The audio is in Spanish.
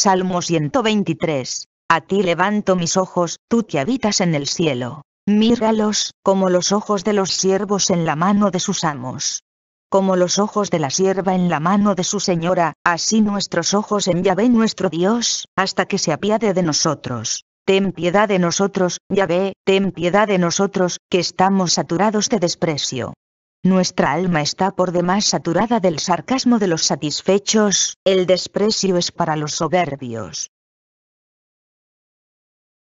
Salmo 123. A ti levanto mis ojos, tú que habitas en el cielo. Míralos, como los ojos de los siervos en la mano de sus amos. Como los ojos de la sierva en la mano de su señora, así nuestros ojos en Yahvé nuestro Dios, hasta que se apiade de nosotros. Ten piedad de nosotros, Yahvé, ten piedad de nosotros, que estamos saturados de desprecio. Nuestra alma está por demás saturada del sarcasmo de los satisfechos, el desprecio es para los soberbios,